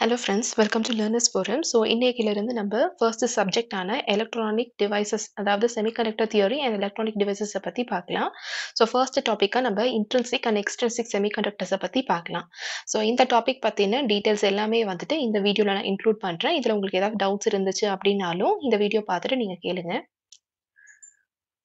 Hello friends welcome to learners forum so இன்றைக்கிலிருந்து நம்ம first சப்ஜெக்டான எலக்ட்ரானிக் டிவைசஸ் அதாவது செமிகண்டக்டர் தியோரி அண்ட் எலக்ட்ரானிக் டிவைசஸை பற்றி பார்க்கலாம் ஸோ ஃபர்ஸ்ட் டாப்பிக்காக நம்ம இன்ட்ரென்சிக் அண்ட் எக்ஸ்ட்ரென்சிக் செமிகண்டக்டர்ஸை பற்றி பார்க்கலாம் ஸோ இந்த டாபிக் பார்த்தீங்கன்னா டீட்டெயில்ஸ் எல்லாமே வந்துட்டு இந்த வீடியோவில் நான் இன்க்ளூட் பண்ணுறேன் இதில் உங்களுக்கு ஏதாவது டவுட்ஸ் இருந்துச்சு அப்படின்னாலும் இந்த வீடியோ பார்த்துட்டு நீங்கள் கேளுங்கள்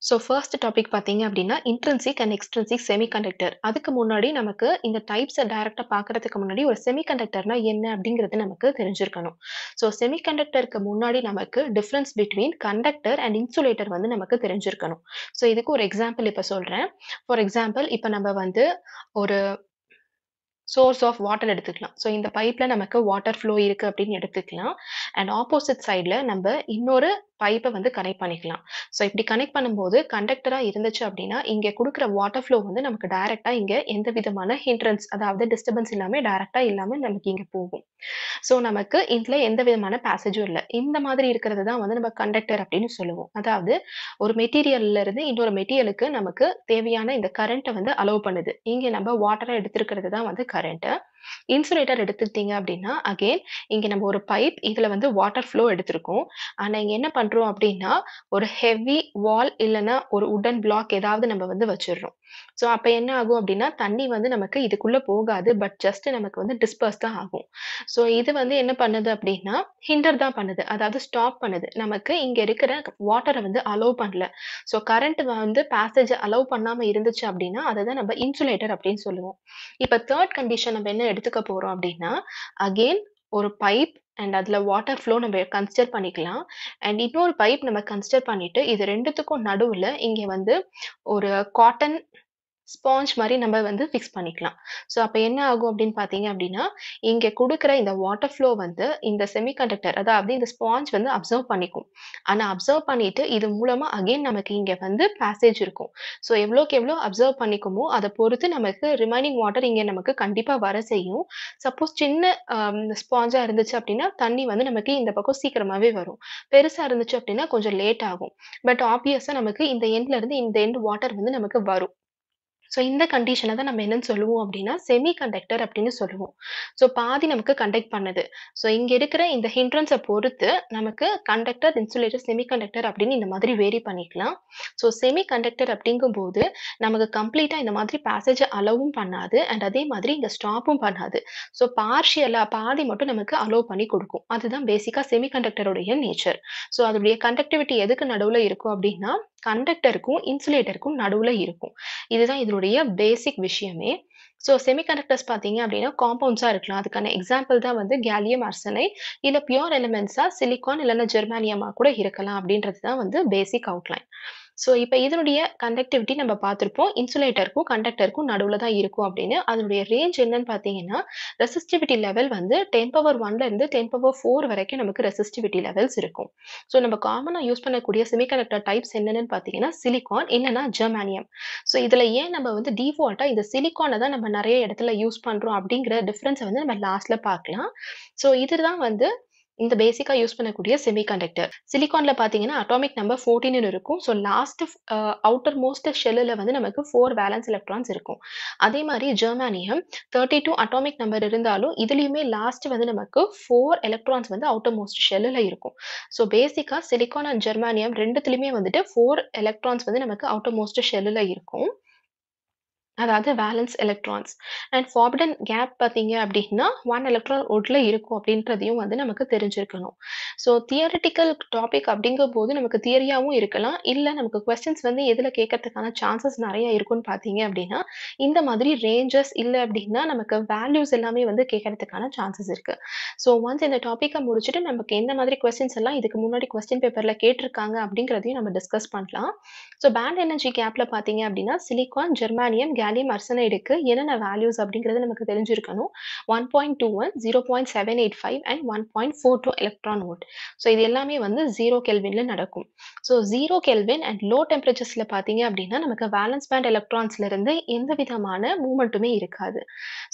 ஸோ ஃபர்ஸ்ட் டாபிக் பார்த்தீங்க அப்படின்னா இன்ட்ரென்சிக் அண்ட் எக்ஸ்ட்ரின்சிக் செமிகண்டக்டர் அதுக்கு முன்னாடி நமக்கு இந்த டைப்ஸை டைரக்டாக பார்க்கறதுக்கு முன்னாடி ஒரு செமிகண்டக்டர்னா என்ன அப்படிங்கிறது நமக்கு தெரிஞ்சிருக்கணும் ஸோ செமிகண்டக்டருக்கு முன்னாடி நமக்கு difference between conductor and insulator வந்து நமக்கு தெரிஞ்சிருக்கணும் ஸோ இதுக்கு ஒரு எக்ஸாம்பிள் இப்போ சொல்கிறேன் ஃபார் எக்ஸாம்பிள் இப்போ நம்ம வந்து ஒரு சோர்ஸ் ஆஃப் வாட்டர் எடுத்துக்கலாம் ஸோ இந்த பைப்பில் நமக்கு வாட்டர் ஃப்ளோ இருக்குது அப்படின்னு எடுத்துக்கலாம் அண்ட் ஆப்போசிட் சைடில் நம்ம இன்னொரு பைப்பை வந்து கனெக்ட் பண்ணிக்கலாம் ஸோ இப்படி கனெக்ட் பண்ணும்போது கண்டக்டராக இருந்துச்சு அப்படின்னா இங்கே கொடுக்குற வாட்டர் ஃப்ளோ வந்து நமக்கு டைரெக்டாக இங்கே எந்த விதமான ஹிண்ட்ரன்ஸ் அதாவது டிஸ்டர்பன்ஸ் இல்லாமல் டைரெக்டாக இல்லாமல் நமக்கு இங்கே போகும் ஸோ நமக்கு இதில் எந்த விதமான பேசேஜும் இல்லை இந்த மாதிரி இருக்கிறது தான் வந்து நம்ம கண்டக்டர் அப்படின்னு சொல்லுவோம் அதாவது ஒரு மெட்டீரியல்ல இருந்து இன்னொரு மெட்டீரியலுக்கு நமக்கு தேவையான இந்த கரண்ட்டை வந்து அலோவ் பண்ணுது இங்கே நம்ம வாட்டரை எடுத்திருக்கிறது தான் வந்து கரண்ட்டு இன்சுலேட்டர் எடுத்துட்டீங்க அப்படின்னா அகெயின் இங்கே நம்ம ஒரு பைப் இதில் வந்து வாட்டர் ஃப்ளோ எடுத்திருக்கோம் ஆனால் இங்கே என்ன பண்ணுறோம் அப்படின்னா ஒரு ஹெவி வால் இல்லைன்னா ஒரு உடன் பிளாக் ஏதாவது நம்ம வந்து வச்சிடுறோம் ஸோ அப்போ என்ன ஆகும் அப்படின்னா தண்ணி வந்து நமக்கு இதுக்குள்ளே போகாது பட் ஜஸ்ட் நமக்கு வந்து டிஸ்பர்ஸ் தான் ஆகும் ஸோ இது வந்து என்ன பண்ணுது அப்படின்னா ஹிண்டர் தான் பண்ணுது அதாவது ஸ்டாப் பண்ணுது நமக்கு இங்கே இருக்கிற வாட்டரை வந்து அலோவ் பண்ணல ஸோ கரண்ட் வந்து பேசேஜ் அலோவ் பண்ணாமல் இருந்துச்சு அப்படின்னா அதை தான் நம்ம இன்சுலேட்டர் அப்படின்னு சொல்லுவோம் இப்போ தேர்ட் கண்டிஷன் நம்ம என்ன எடுத்துக்க போகிறோம் அப்படின்னா அகெயின் ஒரு பைப் அண்ட் அதில் வாட்டர் ஃப்ளோ நம்ம கன்சிடர் பண்ணிக்கலாம் அண்ட் இன்னொரு பைப் நம்ம கன்சிடர் பண்ணிவிட்டு இது ரெண்டுத்துக்கும் நடுவில் இங்கே வந்து ஒரு காட்டன் ஸ்பாஞ்ச் மாதிரி நம்ம வந்து ஃபிக்ஸ் பண்ணிக்கலாம். ஸோ அப்போ என்ன ஆகும் அப்படின்னு பார்த்தீங்க அப்படின்னா, இங்கே கொடுக்குற இந்த வாட்டர் ஃப்ளோ வந்து இந்த செமிகண்டக்டர் அதாவது இந்த ஸ்பாஞ்ச் வந்து அப்சர்வ் பண்ணிக்கும். ஆனால் அப்சர்வ் பண்ணிட்டு இது மூலமாக அகைன் நமக்கு இங்கே வந்து பேசேஜ் இருக்கும். ஸோ எவ்வளோக்கு எவ்வளோ அப்சர்வ் பண்ணிக்குமோ, அதை பொறுத்து நமக்கு ரிமைனிங் வாட்டர் இங்கே நமக்கு கண்டிப்பாக வர செய்யும். சப்போஸ் சின்ன அ இருந்துச்சு அப்படின்னா, தண்ணி வந்து நமக்கு இந்த பக்கம் சீக்கிரமாகவே வரும். பெருசாக இருந்துச்சு அப்படின்னா கொஞ்சம் லேட் ஆகும். பட் ஆப்வியஸாக நமக்கு இந்த எண்ட்லேருந்து இந்த எண்ட் வாட்டர் வந்து நமக்கு வரும். ஸோ இந்த கண்டிஷனை தான் நம்ம என்னன்னு சொல்லுவோம் அப்படின்னா செமி கண்டக்டர் அப்படின்னு சொல்லுவோம் ஸோ பாதி நமக்கு கண்டக்ட் பண்ணுது ஸோ இங்கே இருக்கிற இந்த ஹிண்ட்ரன்ஸை பொறுத்து நமக்கு கண்டக்டர் இன்சுலேட்டர் செமி கண்டக்டர் அப்படின்னு இந்த மாதிரி வேரி பண்ணிக்கலாம் ஸோ செமி கண்டக்டர் அப்படிங்கும்போது நமக்கு கம்ப்ளீட்டாக இந்த மாதிரி பேசேஜை அலோவும் பண்ணாது அண்ட் அதே மாதிரி இங்கே ஸ்டாப்பும் பண்ணாது ஸோ பார்ஷியலாக பாதி மட்டும் நமக்கு அலோவ் பண்ணி கொடுக்கும் அதுதான் பேசிக்காக செமி கண்டக்டருடைய நேச்சர் ஸோ அதோடைய கண்டக்டிவிட்டி எதுக்கு நடுவில் இருக்கும் அப்படின்னா கண்டக்டருக்கும் இன்சுலேட்டருக்கும் நடுவில் இருக்கும் இதுதான் இதனுடைய பேசிக் விஷயமே ஸோ செமிகண்டக்டர்ஸ் பார்த்தீங்க அப்படின்னா காம்பவுண்ட்ஸாக இருக்கலாம் அதுக்கான எக்ஸாம்பிள் தான் வந்து கேலியம் அர்சனை இல்லை பியோர் எலிமெண்ட்ஸாக சிலிக்கான் இல்லைன்னா ஜெர்மானியமாக கூட இருக்கலாம் அப்படின்றது தான் வந்து பேசிக் அவுட்லைன் ஸோ இப்போ இதனுடைய கண்டக்டிவிட்டி நம்ம பார்த்துருப்போம் இன்சுலேட்டருக்கும் கண்டக்டருக்கும் நடுவில் தான் இருக்கும் அப்படின்னு அதனுடைய ரேஞ்ச் என்னன்னு பார்த்தீங்கன்னா ரெசிஸ்டிவிட்டி லெவல் வந்து டென் பவர் ஒன்லேருந்து டென் பவர் ஃபோர் வரைக்கும் நமக்கு ரெசிஸ்டிவிட்டி லெவல்ஸ் இருக்கும் ஸோ நம்ம காமனாக யூஸ் பண்ணக்கூடிய செமிகண்டக்டர் டைப்ஸ் என்னென்னு பார்த்தீங்கன்னா சிலிக்கான் இல்லைன்னா ஜெர்மானியம் ஸோ இதில் ஏன் நம்ம வந்து டிஃபால்ட்டாக இந்த சிலிக்கானை தான் நம்ம நிறைய இடத்துல யூஸ் பண்ணுறோம் அப்படிங்கிற டிஃப்ரென்ஸை வந்து நம்ம லாஸ்ட்டில் பார்க்கலாம் ஸோ இதுதான் வந்து இந்த பேசிக்காக யூஸ் பண்ணக்கூடிய செமிகண்டக்டர் சிலிகான்ல பார்த்தீங்கன்னா அட்டாமிக் நம்பர் ஃபோர்டீன்னு இருக்கும் ஸோ லாஸ்ட் அவுட்டர் மோஸ்ட் ஷெல்லில் வந்து நமக்கு ஃபோர் வேலன்ஸ் எலக்ட்ரான்ஸ் இருக்கும் அதே மாதிரி germanium thirty two atomic number இருந்தாலும் இதுலேயுமே லாஸ்ட் வந்து நமக்கு ஃபோர் எலக்ட்ரான்ஸ் வந்து அவுட்டர் மோஸ்ட் ஷெல்லில் இருக்கும் ஸோ பேசிக்காக சிலிகான் அண்ட் ஜெர்மானியம் ரெண்டுத்துலையுமே வந்துட்டு ஃபோர் எலக்ட்ரான்ஸ் வந்து நமக்கு அவுட்டர் மோஸ்ட் ஷெல்லில் இருக்கும் அதாவது valence electrons and forbidden gap பார்த்தீங்க அப்படின்னா ஒன் எலக்ட்ரான் உட்ல இருக்கும் அப்படின்றதையும் வந்து நமக்கு தெரிஞ்சிருக்கணும் ஸோ தியரட்டிக்கல் டாபிக் அப்படிங்கும் போது நமக்கு தியரியாகவும் இருக்கலாம் இல்லை நமக்கு கொஸ்டின்ஸ் வந்து எதில் கேட்கறதுக்கான சான்சஸ் நிறைய இருக்கும்னு பார்த்தீங்க அப்படின்னா இந்த மாதிரி ரேஞ்சஸ் இல்லை அப்படின்னா நமக்கு வேல்யூஸ் எல்லாமே வந்து கேட்கறதுக்கான சான்சஸ் இருக்குது ஸோ ஒன்ஸ் இந்த டாப்பிக்கை முடிச்சுட்டு நமக்கு எந்த மாதிரி கொஸ்டின்ஸ் எல்லாம் இதுக்கு முன்னாடி கொஸ்டின் பேப்பரில் கேட்டிருக்காங்க அப்படிங்கிறதையும் நம்ம டிஸ்கஸ் பண்ணலாம் ஸோ பேண்ட் எனர்ஜி கேப்பில் பார்த்தீங்க அப்படின்னா சிலிகான் ஜெர்மானியம் கேப் மர்சனை அர்சனைடுக்கு என்னென்ன வேல்யூஸ் அப்படிங்கிறது நமக்கு தெரிஞ்சிருக்கணும் one point two one zero point seven eight five and one point four two electron volt so இது எல்லாமே வந்து ஜீரோ கெல்வின்ல நடக்கும் so zero kelvin and low டெம்பரேச்சர்ஸ்ல பார்த்தீங்க அப்படின்னா நமக்கு வேலன்ஸ் பேண்ட் எலக்ட்ரான்ஸ்ல இருந்து எந்த விதமான மூமெண்ட்டுமே இருக்காது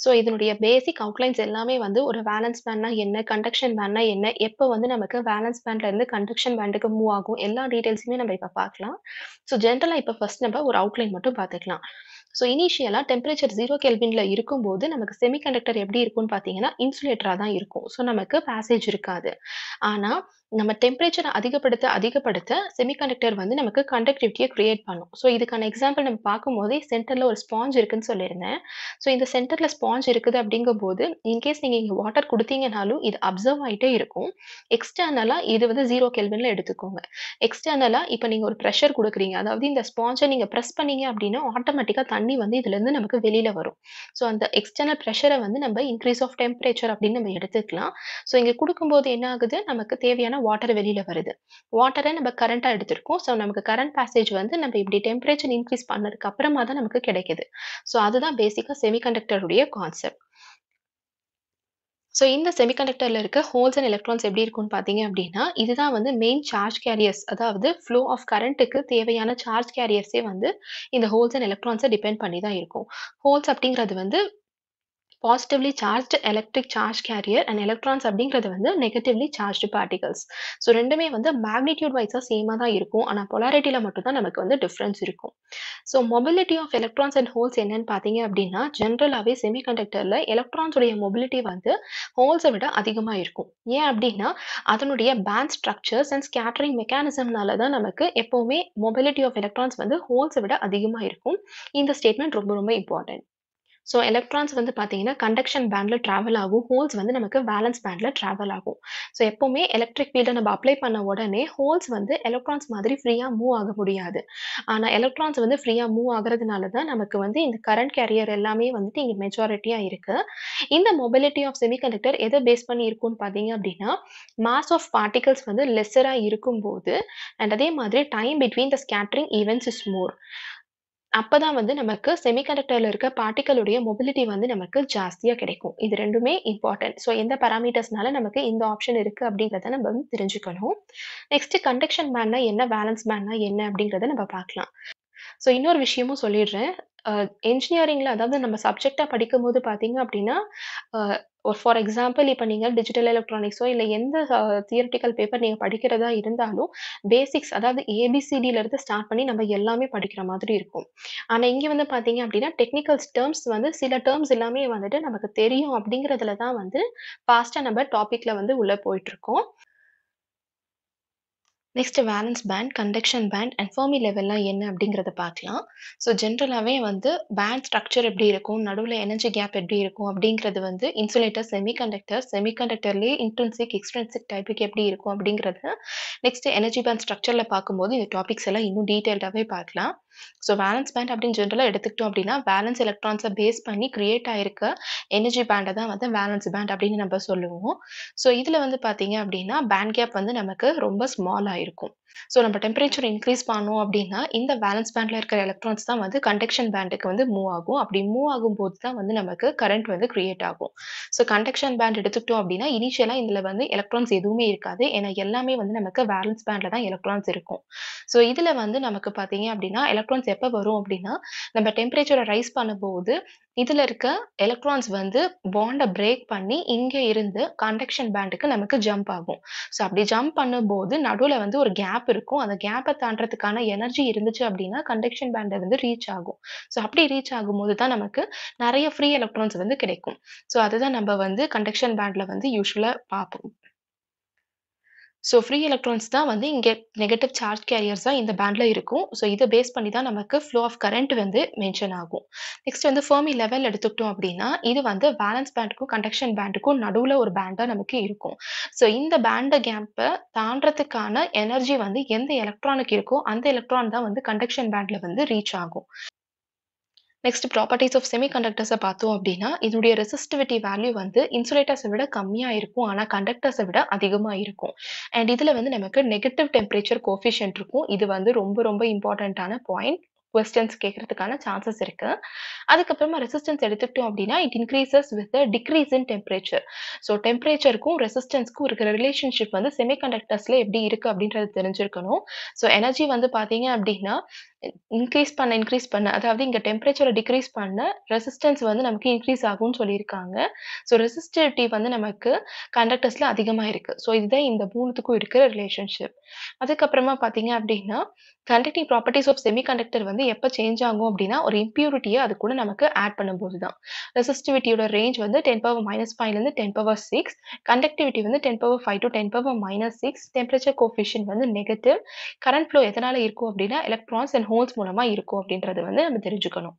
ஸோ இதனுடைய பேசிக் அவுட்லைன்ஸ் எல்லாமே வந்து ஒரு வேலன்ஸ் பேண்ட்னா என்ன கண்டக்ஷன் பேண்ட்னா என்ன எப்போ வந்து நமக்கு வேலன்ஸ் பேண்ட்ல இருந்து கண்டக்ஷன் பேண்டுக்கு மூவ் ஆகும் எல்லா டீட்டெயில்ஸுமே நம்ம இப்போ பார்க்கலாம் ஸோ ஜென்ரலாக இப்போ ஃபர்ஸ்ட் நம்ம ஒரு அவுட்லைன் மட்டும் பார்த்துக்கலாம் ஸோ இனிஷியலாக டெம்பரேச்சர் ஜீரோ கெல்வினில் இருக்கும்போது நமக்கு செமிகண்டக்டர் எப்படி இருக்கும்னு பார்த்தீங்கன்னா இன்சுலேட்டராக தான் இருக்கும் ஸோ நமக்கு பேசேஜ் இருக்காது ஆனால் நம்ம டெம்பரேச்சரை அதிகப்படுத்த அதிகப்படுத்த செமிகண்டக்டர் வந்து நமக்கு கண்டக்டிவிட்டியை கிரியேட் பண்ணும் ஸோ இதுக்கான எக்ஸாம்பிள் நம்ம பார்க்கும்போதே சென்டரில் ஒரு ஸ்பாஞ்ச் இருக்குன்னு சொல்லியிருந்தேன் ஸோ இந்த சென்டரில் ஸ்பாஞ்ச் இருக்குது அப்படிங்கும்போது இன்கேஸ் நீங்கள் இங்கே வாட்டர் கொடுத்தீங்கனாலும் இது அப்சர்வ் ஆகிட்டே இருக்கும் எக்ஸ்டர்னலாக இது வந்து ஜீரோ கெல்வினில் எடுத்துக்கோங்க எக்ஸ்டர்னலாக இப்போ நீங்கள் ஒரு ப்ரெஷர் கொடுக்குறீங்க அதாவது இந்த ஸ்பாஞ்சை நீங்கள் ப்ரெஸ் பண்ணீங்க அப்படின்னா ஆட்டோமேட்டிக்காக தண்ணி வந்து இதுலேருந்து நமக்கு வெளியில் வரும் ஸோ அந்த எக்ஸ்டர்னல் ப்ரெஷரை வந்து நம்ம இன்க்ரீஸ் ஆஃப் டெம்பரேச்சர் அப்படின்னு நம்ம எடுத்துக்கலாம் ஸோ இங்கே கொடுக்கும்போது என்ன ஆகுது நமக்கு தேவையான பார்த்தோன்னா வாட்டர் வெளியில வருது வாட்டரை நம்ம கரண்டா எடுத்திருக்கோம் ஸோ நமக்கு கரண்ட் பேசேஜ் வந்து நம்ம இப்படி டெம்பரேச்சர் இன்க்ரீஸ் பண்ணதுக்கு அப்புறமா தான் நமக்கு கிடைக்குது ஸோ அதுதான் பேசிக்கா செமிகண்டக்டருடைய கான்செப்ட் ஸோ இந்த செமிகண்டக்டரில் இருக்க ஹோல்ஸ் அண்ட் எலக்ட்ரான்ஸ் எப்படி இருக்கும்னு பார்த்தீங்க அப்படின்னா இதுதான் வந்து மெயின் சார்ஜ் கேரியர்ஸ் அதாவது ஃப்ளோ ஆஃப் கரண்ட்டுக்கு தேவையான சார்ஜ் கேரியர்ஸே வந்து இந்த ஹோல்ஸ் அண்ட் எலக்ட்ரான்ஸை டிபெண்ட் பண்ணி தான் இருக்கும் ஹோல்ஸ் அப்படிங்கிறது வந்து positively charge electric charge carrier and electrons அப்படிங்கிறது வந்து நெகட்டிவ்லி சார்ஜ் பார்ட்டிகல்ஸ் ஸோ ரெண்டுமே வந்து மேக்னிடியூட் வைஸாக சேமாக தான் இருக்கும் ஆனால் பொலாரிட்டியில் மட்டும்தான் நமக்கு வந்து டிஃப்ரென்ஸ் இருக்கும் so mobility of electrons and holes என்னன்னு பார்த்தீங்க அப்படின்னா ஜென்ரலாகவே செமிகண்டக்டரில் எலக்ட்ரான்ஸுடைய மொபிலிட்டி வந்து ஹோல்ஸை விட அதிகமாக இருக்கும் ஏன் அப்படின்னா அதனுடைய பேண்ட் ஸ்ட்ரக்சர்ஸ் அண்ட் ஸ்கேட்டரிங் மெக்கானிசம்னால தான் நமக்கு எப்போவுமே மொபிலிட்டி ஆஃப் எலக்ட்ரான்ஸ் வந்து ஹோல்ஸை விட அதிகமாக இருக்கும் இந்த ஸ்டேட்மெண்ட் ரொம்ப ரொம்ப இம்பார்ட்டன்ட் ஸோ எலக்ட்ரான்ஸ் வந்து பார்த்தீங்கன்னா கண்டக்ஷன் பேண்டில் ட்ராவல் ஆகும் ஹோல்ஸ் வந்து நமக்கு பேலன்ஸ் பேண்டில் ட்ராவல் ஆகும் ஸோ எப்போவுமே எலக்ட்ரிக் ஃபீல்டை நம்ம அப்ளை பண்ண உடனே ஹோல்ஸ் வந்து எலக்ட்ரான்ஸ் மாதிரி ஃப்ரீயாக மூவ் ஆக முடியாது ஆனால் எலக்ட்ரான்ஸ் வந்து ஃப்ரீயாக மூவ் ஆகிறதுனால தான் நமக்கு வந்து இந்த கரண்ட் கேரியர் எல்லாமே வந்துட்டு இங்கே மெஜாரிட்டியாக இருக்குது இந்த மொபிலிட்டி ஆஃப் கண்டக்டர் எதை பேஸ் பண்ணி இருக்கும்னு பார்த்தீங்க அப்படின்னா மாஸ் ஆஃப் பார்ட்டிகல்ஸ் வந்து லெஸ்ஸராக இருக்கும்போது அண்ட் அதே மாதிரி time between the scattering events is more அப்பதான் வந்து நமக்கு செமிகண்டக்டர்ல இருக்க பார்ட்டிகளுடைய மொபிலிட்டி வந்து நமக்கு ஜாஸ்தியா கிடைக்கும் இது ரெண்டுமே இம்பார்ட்டன்ட் ஸோ எந்த பராமீட்டர்ஸ்னால நமக்கு இந்த ஆப்ஷன் இருக்கு அப்படிங்கிறத நம்ம வந்து தெரிஞ்சுக்கணும் நெக்ஸ்ட் கண்டக்ஷன் பேண்ட்னா என்ன பேலன்ஸ் பேண்ட்னா என்ன அப்படிங்கிறத நம்ம பார்க்கலாம் ஸோ இன்னொரு விஷயமும் சொல்லிடுறேன் என்ஜினியரிங்ல அதாவது நம்ம படிக்கும் படிக்கும்போது பாத்தீங்க அப்படின்னா ஒரு ஃபார் எக்ஸாம்பிள் இப்போ நீங்கள் டிஜிட்டல் எலக்ட்ரானிக்ஸோ இல்லை எந்த தியரட்டிக்கல் பேப்பர் நீங்கள் படிக்கிறதா இருந்தாலும் பேசிக்ஸ் அதாவது ஏபிசிடியிலேருந்து ஸ்டார்ட் பண்ணி நம்ம எல்லாமே படிக்கிற மாதிரி இருக்கும் ஆனால் இங்கே வந்து பார்த்தீங்க அப்படின்னா டெக்னிக்கல்ஸ் டேர்ம்ஸ் வந்து சில டேர்ம்ஸ் எல்லாமே வந்துட்டு நமக்கு தெரியும் அப்படிங்கிறதுல தான் வந்து ஃபாஸ்ட்டாக நம்ம டாப்பிக்கில் வந்து உள்ளே போயிட்டுருக்கோம் next valence band conduction band and fermi லெவல்லாம் என்ன அப்படிங்கிறத பார்க்கலாம் ஸோ ஜென்ரலாகவே வந்து பேண்ட் ஸ்ட்ரக்சர் எப்படி இருக்கும் நடுவில் எனர்ஜி கேப் எப்படி இருக்கும் அப்படிங்கிறது வந்து இன்சுலேட்டர் செமி கண்டக்டர்லேயே இன்ட்ரென்சிக் எக்ஸ்ட்ரென்சிக் டைப்புக்கு எப்படி இருக்கும் அப்படிங்கிறத நெக்ஸ்ட் எனர்ஜி பேண்ட் ஸ்ட்ரக்சரில் பார்க்கும்போது இந்த டாபிக்ஸ் எல்லாம் இன்னும் டீட்டெயில்டாகவே பார்க்கலாம் ஸோ வேலன்ஸ் பேண்ட் அப்படின்னு ஜென்ரலாக எடுத்துக்கிட்டோம் அப்படின்னா வேலன்ஸ் எலக்ட்ரான்ஸை பேஸ் பண்ணி கிரியேட் ஆகிருக்க எனர்ஜி பேண்டை தான் வந்து வேலன்ஸ் பேண்ட் அப்படின்னு நம்ம சொல்லுவோம் ஸோ இதில் வந்து பார்த்தீங்க அப்படின்னா பேண்ட் கேப் வந்து நமக்கு ரொம்ப ஸ்மால் இருக்கும் ஸோ நம்ம டெம்பரேச்சர் இன்க்ரீஸ் பண்ணோம் அப்படின்னா இந்த வேலன்ஸ் பேண்டில் இருக்கிற எலக்ட்ரான்ஸ் தான் வந்து கண்டக்ஷன் பேண்டுக்கு வந்து மூவ் ஆகும் அப்படி மூவ் ஆகும் போது தான் வந்து நமக்கு கரண்ட் வந்து கிரியேட் ஆகும் ஸோ கண்டக்ஷன் பேண்ட் எடுத்துக்கிட்டோம் அப்படின்னா இனிஷியலாக இதில் வந்து எலக்ட்ரான்ஸ் எதுவுமே இருக்காது ஏன்னா எல்லாமே வந்து நமக்கு வேலன்ஸ் பேண்டில் தான் எலக்ட்ரான்ஸ் இருக்கும் ஸோ இதில் வந்து நமக்கு பார்த்தீங்க அப்படின்னா எலக்ட்ரான்ஸ் எப்போ வரும் அப்படின்னா நம்ம டெம்பரேச்சரை ரைஸ் பண்ணும்போது இதுல இருக்க எலக்ட்ரான்ஸ் வந்து பாண்டை பிரேக் பண்ணி இங்க இருந்து கண்டக்ஷன் பேண்டுக்கு நமக்கு ஜம்ப் ஆகும் ஸோ அப்படி ஜம்ப் பண்ணும்போது நடுவில் வந்து ஒரு கேப் இருக்கும் அந்த கேப்பை தாண்டதுக்கான எனர்ஜி இருந்துச்சு அப்படின்னா கண்டக்ஷன் பேண்டை வந்து ரீச் ஆகும் ஸோ அப்படி ரீச் ஆகும்போது தான் நமக்கு நிறைய ஃப்ரீ எலக்ட்ரான்ஸ் வந்து கிடைக்கும் ஸோ அதுதான் நம்ம வந்து கண்டக்ஷன் பேண்டில் வந்து யூஸ்வலாக பார்ப்போம் ஸோ ஃப்ரீ எலக்ட்ரான்ஸ் தான் வந்து இங்கே நெகட்டிவ் சார்ஜ் தான் இந்த பேண்டில் இருக்கும் ஸோ இதை பேஸ் பண்ணி தான் நமக்கு ஃப்ளோ ஆஃப் கரண்ட் வந்து மென்ஷன் ஆகும் நெக்ஸ்ட் வந்து ஃபர்மி லெவல் எடுத்துக்கிட்டோம் அப்படின்னா இது வந்து பேலன்ஸ் பேண்டுக்கும் கண்டக்ஷன் பேண்டுக்கும் நடுவில் ஒரு பேண்டாக நமக்கு இருக்கும் ஸோ இந்த பேண்ட கேம்பை தாண்டறதுக்கான எனர்ஜி வந்து எந்த எலக்ட்ரானுக்கு இருக்கோ அந்த எலக்ட்ரான் தான் வந்து கண்டக்ஷன் பேண்டில் வந்து ரீச் ஆகும் நெக்ஸ்ட் ப்ராப்பர்ட்டிஸ் ஆஃப் செமிகண்டக்டர்ஸை பார்த்தோம் அப்படின்னா இதனுடைய ரெசிஸ்டிவிட்டி வேல்யூ வந்து இன்சுலேட்டர்ஸை விட கம்மியாக இருக்கும் ஆனால் கண்டக்டர்ஸை விட அதிகமாக இருக்கும் அண்ட் இதில் வந்து நமக்கு நெகட்டிவ் டெம்பரேச்சர் கோஃபிஷியன்ட் இருக்கும் இது வந்து ரொம்ப ரொம்ப இம்பார்ட்டண்ட்டான பாயிண்ட் கொஸ்டின்ஸ் கேட்கறதுக்கான சான்சஸ் இருக்கு அதுக்கப்புறமா ரெசிஸ்டன்ஸ் எடுத்துக்கிட்டோம் அப்படின்னா it increases with decrease in temperature so டெம்பரேச்சருக்கும் ரெசிஸ்டன்ஸ்க்கும் இருக்கிற ரிலேஷன்ஷிப் வந்து செமிகண்டக்டர்ஸ்ல எப்படி இருக்கு அப்படின்றது தெரிஞ்சிருக்கணும் ஸோ எனர்ஜி வந்து பாத்தீங்க அப்படின்னா இன்க்ரீஸ் பண்ண இன்க்ரீஸ் பண்ண அதாவது இங்க டெம்பரேச்சரை டிக்ரீஸ் பண்ண ரெசிஸ்டன்ஸ் வந்து நமக்கு இன்க்ரீஸ் ஆகும்னு சொல்லியிருக்காங்க ஸோ ரெசிஸ்டிவிட்டி வந்து நமக்கு கண்டக்டர்ஸ்ல அதிகமாக இருக்கு ஸோ இதுதான் இந்த மூணுத்துக்கும் இருக்கிற ரிலேஷன்ஷிப் அதுக்கப்புறமா பாத்தீங்க அப்படின்னா கண்டக்டிங் ப்ராப்பர்ட்டிஸ் ஆஃப் செமிகண்டக்டர் வந்து வந்து எப்போ சேஞ்ச் ஆகும் அப்படின்னா ஒரு இம்ப்யூரிட்டியை அது கூட நமக்கு ஆட் பண்ணும்போது தான் ரெசிஸ்டிவிட்டியோட ரேஞ்ச் வந்து டென் பவர் மைனஸ் ஃபைவ்லேருந்து டென் பவர் சிக்ஸ் கண்டக்டிவிட்டி வந்து ten power five to ten power minus six temperature coefficient வந்து நெகட்டிவ் கரண்ட் ஃப்ளோ எதனால் இருக்கும் அப்படின்னா எலக்ட்ரான்ஸ் அண்ட் ஹோல்ஸ் மூலமாக இருக்கும் அப்படின்றது வந்து நம்ம தெரிஞ்சுக்கணும்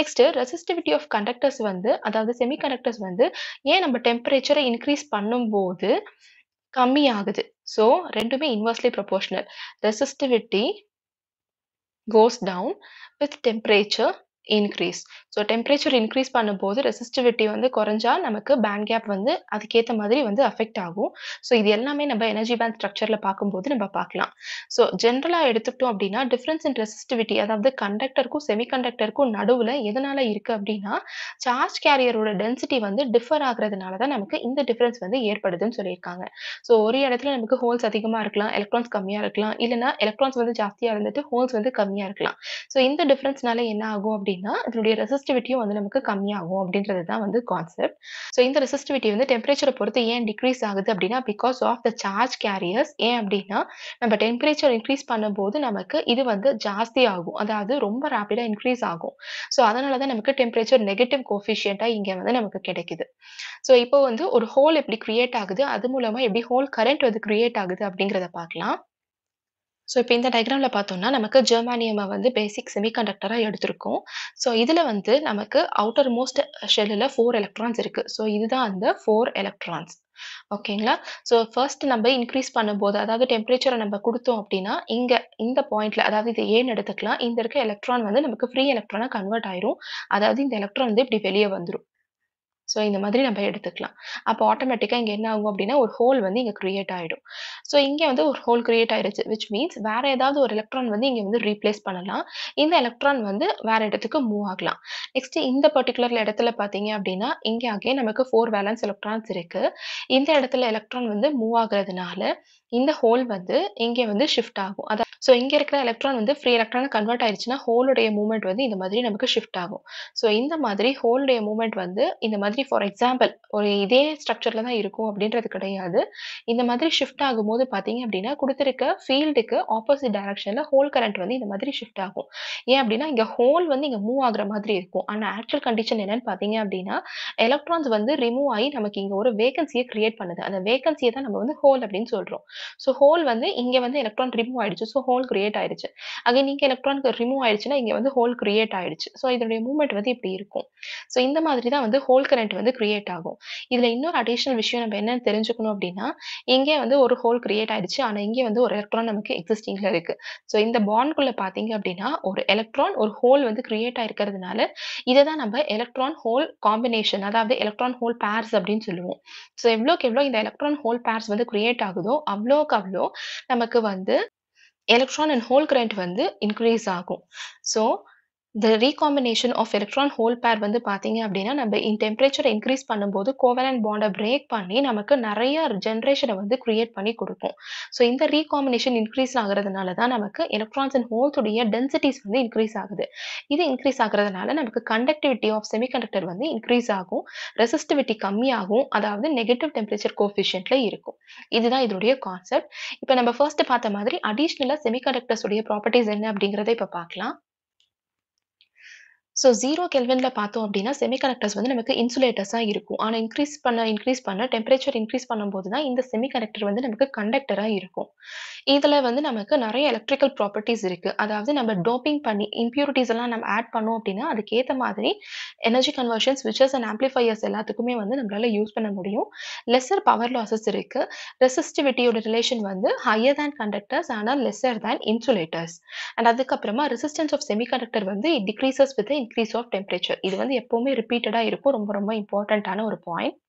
நெக்ஸ்ட் ரெசிஸ்டிவிட்டி ஆஃப் கண்டக்டர்ஸ் வந்து அதாவது செமி கண்டக்டர்ஸ் வந்து ஏன் நம்ம டெம்பரேச்சரை இன்க்ரீஸ் பண்ணும்போது கம்மியாகுது ஸோ ரெண்டுமே inversely proportional resistivity goes down with temperature, increase so temperature increase பண்ணும்போது ரெசிஸ்டிவிட்டி வந்து குறைஞ்சா நமக்கு பேண்ட் கேப் வந்து அதுக்கேற்ற மாதிரி வந்து அஃபெக்ட் ஆகும் ஸோ இது எல்லாமே நம்ம எனர்ஜி பேண்ட் ஸ்ட்ரக்சரில் பார்க்கும்போது நம்ம பார்க்கலாம் ஸோ ஜென்ரலாக எடுத்துக்கிட்டோம் அப்படின்னா டிஃப்ரென்ஸ் இன் ரெசிஸ்டிவிட்டி அதாவது கண்டக்டருக்கும் செமிகண்டக்டருக்கும் நடுவில் எதனால் இருக்குது அப்படின்னா சார்ஜ் கேரியரோட டென்சிட்டி வந்து டிஃபர் ஆகிறதுனால தான் நமக்கு இந்த டிஃப்ரென்ஸ் வந்து ஏற்படுதுன்னு சொல்லியிருக்காங்க ஸோ ஒரு இடத்துல நமக்கு ஹோல்ஸ் அதிகமாக இருக்கலாம் எலக்ட்ரான்ஸ் கம்மியாக இருக்கலாம் இல்லைனா எலக்ட்ரான்ஸ் வந்து ஜாஸ்தியாக இருந்துட்டு ஹோல்ஸ் வந்து கம்மியாக இருக்கலாம் ஸோ இந்த டிஃப்ரென்ஸ்னால என்ன ஆகும் அப்படின்னு அப்படின்னா இதனுடைய ரெசிஸ்டிவிட்டியும் வந்து நமக்கு கம்மியாகும் அப்படின்றது தான் வந்து கான்செப்ட் ஸோ இந்த ரெசிஸ்டிவிட்டி வந்து டெம்பரேச்சரை பொறுத்து ஏன் டிக்ரீஸ் ஆகுது அப்படின்னா because of the charge carriers ஏன் அப்படின்னா நம்ம டெம்பரேச்சர் இன்க்ரீஸ் பண்ணும்போது நமக்கு இது வந்து ஜாஸ்தி ஆகும் அதாவது ரொம்ப ரேப்பிடாக இன்க்ரீஸ் ஆகும் ஸோ அதனால தான் நமக்கு டெம்பரேச்சர் நெகட்டிவ் கோஃபிஷியண்ட்டாக இங்கே வந்து நமக்கு கிடைக்குது ஸோ இப்போ வந்து ஒரு ஹோல் எப்படி கிரியேட் ஆகுது அது மூலமாக எப்படி ஹோல் கரண்ட் வந்து கிரியேட் ஆகுது அப்படிங்கிறத பார்க்கலாம் ஸோ இப்போ இந்த டயக்ராமில் பார்த்தோம்னா நமக்கு ஜெர்மானியமை வந்து பேசிக் செமிகண்டக்டராக எடுத்திருக்கோம் ஸோ இதில் வந்து நமக்கு அவுட்டர் மோஸ்ட் ஷெல்லில் ஃபோர் எலக்ட்ரான்ஸ் இருக்குது ஸோ இதுதான் அந்த ஃபோர் எலக்ட்ரான்ஸ் ஓகேங்களா ஸோ ஃபர்ஸ்ட் நம்ம இன்க்ரீஸ் பண்ணும்போது அதாவது டெம்பரேச்சரை நம்ம கொடுத்தோம் அப்படின்னா இங்கே இந்த பாயிண்ட்டில் அதாவது இது ஏன் எடுத்துக்கலாம் இந்த இருக்க எலக்ட்ரான் வந்து நமக்கு ஃப்ரீ எலக்ட்ரானாக கன்வெர்ட் ஆயிரும் அதாவது இந்த எலக்ட்ரான் வந்து இப்படி வெளியே வந்துடும் ஸோ இந்த மாதிரி நம்ம எடுத்துக்கலாம் அப்போ ஆட்டோமேட்டிக்காக இங்கே என்ன ஆகும் அப்படின்னா ஒரு ஹோல் வந்து இங்கே கிரியேட் ஆகிடும் ஸோ இங்கே வந்து ஒரு ஹோல் கிரியேட் ஆயிடுச்சு விச் மீன்ஸ் வேறு ஏதாவது ஒரு எலக்ட்ரான் வந்து இங்கே வந்து ரீப்ளேஸ் பண்ணலாம் இந்த எலக்ட்ரான் வந்து வேறு இடத்துக்கு மூவ் ஆகலாம் நெக்ஸ்ட் இந்த பர்டிகுலர் இடத்துல பார்த்தீங்க அப்படின்னா இங்கே அகே நமக்கு ஃபோர் வேலன்ஸ் எலக்ட்ரான்ஸ் இருக்குது இந்த இடத்துல எலக்ட்ரான் வந்து மூவ் ஆகுறதுனால இந்த ஹோல் வந்து இங்கே வந்து ஷிஃப்ட் ஆகும் அதான் ஸோ இங்கே இருக்கிற எலக்ட்ரான் வந்து ஃப்ரீ எலக்ட்ரான் கன்வெர்ட் ஆயிடுச்சுன்னா ஹோலுடைய மூவ்மெண்ட் வந்து இந்த மாதிரி நமக்கு ஷிஃப்ட் ஆகும் ஸோ இந்த மாதிரி ஹோலுடைய மூவ்மெண்ட் வந்து இந்த மாதிரி ஃபார் எக்ஸாம்பிள் ஒரு இதே ஸ்ட்ரக்சரில் தான் இருக்கும் அப்படின்றது கிடையாது இந்த மாதிரி ஷிஃப்ட் ஆகும்போது பார்த்தீங்க அப்படின்னா கொடுத்துருக்க ஃபீல்டுக்கு ஆப்போசிட் டைரக்ஷனில் ஹோல் கரண்ட் வந்து இந்த மாதிரி ஷிஃப்ட் ஆகும் ஏன் அப்படின்னா இங்கே ஹோல் வந்து இங்கே மூவ் ஆகுற மாதிரி இருக்கும் ஆனால் ஆக்சுவல் கண்டிஷன் என்னன்னு பார்த்தீங்க அப்படின்னா எலக்ட்ரான்ஸ் வந்து ரிமூவ் ஆகி நமக்கு இங்கே ஒரு வேகன்சியை கிரியேட் பண்ணுது அந்த வேகன்சியை தான் நம்ம வந்து ஹோல் அப்படின்னு சொல்கிறோம் ஸோ ஹோல் வந்து இங்கே வந்து எலக்ட்ரான் ரிமூவ் ஆயிடுச்சு ஸோ ஹோல் கிரியேட் ஆயிடுச்சு அகைன் இங்கே எலக்ட்ரான் ரிமூவ் ஆயிடுச்சுன்னா இங்கே வந்து ஹோல் கிரியேட் ஆயிடுச்சு ஸோ இதனுடைய மூவ்மெண்ட் வந்து இப்படி இருக்கும் ஸோ இந்த மாதிரி தான் வந்து ஹோல் கரண்ட் வந்து கிரியேட் ஆகும் இதில் இன்னொரு அடிஷ்னல் விஷயம் நம்ம என்னன்னு தெரிஞ்சுக்கணும் அப்படின்னா இங்கே வந்து ஒரு ஹோல் கிரியேட் ஆயிடுச்சு ஆனால் இங்கே வந்து ஒரு எலக்ட்ரான் நமக்கு எக்ஸிஸ்டிங்ல இருக்கு ஸோ இந்த பாண்ட்குள்ள பார்த்தீங்க அப்படின்னா ஒரு எலக்ட்ரான் ஒரு ஹோல் வந்து கிரியேட் ஆயிருக்கிறதுனால இதை தான் நம்ம எலக்ட்ரான் ஹோல் காம்பினேஷன் அதாவது எலக்ட்ரான் ஹோல் பேர்ஸ் அப்படின்னு சொல்லுவோம் ஸோ எவ்வளோக்கு எவ்வளோ இந்த எலக்ட்ரான் ஹோல் பேர்ஸ் வந்து கிரியேட் ஆகுதோ அவ்வளோ அவ்வளோக்கு அவ்வளோ நமக்கு வந்து எலக்ட்ரான் அண்ட் ஹோல் கரண்ட் வந்து இன்க்ரீஸ் ஆகும் ஸோ இந்த recombination of electron hole pair வந்து பார்த்தீங்க அப்படின்னா நம்ம இன் டெம்பரேச்சர் இன்க்ரீஸ் பண்ணும்போது கோவலன் பாண்டை பிரேக் பண்ணி நமக்கு நிறைய ஜென்ரேஷனை வந்து கிரியேட் பண்ணி கொடுக்கும் ஸோ இந்த ரீகாம்பினேஷன் இன்க்ரீஸ் ஆகிறதுனால தான் நமக்கு எலக்ட்ரான்ஸ் அண்ட் ஹோல்ஸுடைய டென்சிட்டிஸ் வந்து இன்க்ரீஸ் ஆகுது இது இன்க்ரீஸ் ஆகிறதுனால நமக்கு கண்டக்டிவிட்டி ஆஃப் செமிகண்டக்டர் வந்து இன்க்ரீஸ் ஆகும் ரெசிஸ்டிவிட்டி கம்மியாகும் அதாவது நெகட்டிவ் டெம்பரேச்சர் கோஃபிஷியன்ட்ல இருக்கும் இதுதான் இதோடைய கான்செப்ட் இப்போ நம்ம ஃபர்ஸ்ட் பார்த்த மாதிரி அடிஷ்னலாக உடைய ப்ராப்பர்ட்டிஸ் என்ன அப்படிங்கிறத இப்போ பார்க்கலாம் ஸோ ஜீரோ கெல்வினில் பார்த்தோம் அப்படின்னா செமிகண்டக்டர்ஸ் வந்து நமக்கு இன்சுலேட்டர்ஸாக இருக்கும் ஆனால் இன்க்ரீஸ் பண்ண இன்க்ரீஸ் பண்ண டெம்பரேச்சர் இன்க்ரீஸ் பண்ணும்போது தான் இந்த செமிகண்டக்டர் வந்து நமக்கு கண்டக்டராக இருக்கும் இதில் வந்து நமக்கு நிறைய எலக்ட்ரிக்கல் ப்ராப்பர்ட்டிஸ் இருக்குது அதாவது நம்ம டோப்பிங் பண்ணி இம்ப்யூரிட்டிஸ் எல்லாம் நம்ம ஆட் பண்ணோம் அப்படின்னா அதுக்கேற்ற மாதிரி எனர்ஜி கன்வர்ஷன் ஸ்விட்சஸ் அண்ட் ஆம்ப்ளிஃபையர்ஸ் எல்லாத்துக்குமே வந்து நம்மளால யூஸ் பண்ண முடியும் லெஸ்ஸர் பவர் லாசஸ் இருக்குது ரெசிஸ்டிவிட்டியோட ரிலேஷன் வந்து ஹையர் தேன் கண்டக்டர்ஸ் ஆனால் லெஸ்ஸர் தேன் இன்சுலேட்டர்ஸ் அண்ட் அதுக்கப்புறமா ரெசிஸ்டன்ஸ் ஆஃப் செமிகண்டக்டர் வந்து it decreases with increase of temperature இது வந்து எப்போவுமே ரிப்பீட்டடாக இருக்கும் ரொம்ப ரொம்ப இம்பார்ட்டண்ட்டான ஒரு பாயிண்ட்